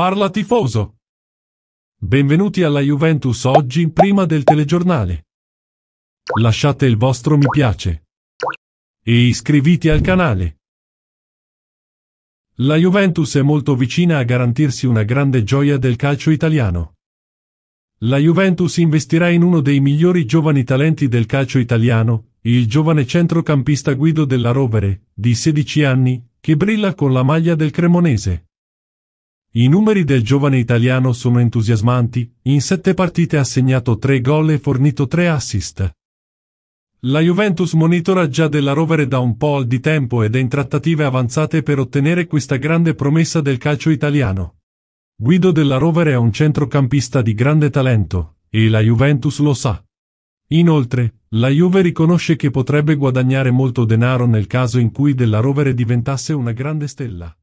Parla tifoso. Benvenuti alla Juventus oggi prima del telegiornale. Lasciate il vostro mi piace. E iscriviti al canale. La Juventus è molto vicina a garantirsi una grande gioia del calcio italiano. La Juventus investirà in uno dei migliori giovani talenti del calcio italiano, il giovane centrocampista Guido della Rovere, di 16 anni, che brilla con la maglia del Cremonese. I numeri del giovane italiano sono entusiasmanti, in sette partite ha segnato tre gol e fornito tre assist. La Juventus monitora già della Rovere da un po' di tempo ed è in trattative avanzate per ottenere questa grande promessa del calcio italiano. Guido della Rovere è un centrocampista di grande talento, e la Juventus lo sa. Inoltre, la Juve riconosce che potrebbe guadagnare molto denaro nel caso in cui della Rovere diventasse una grande stella.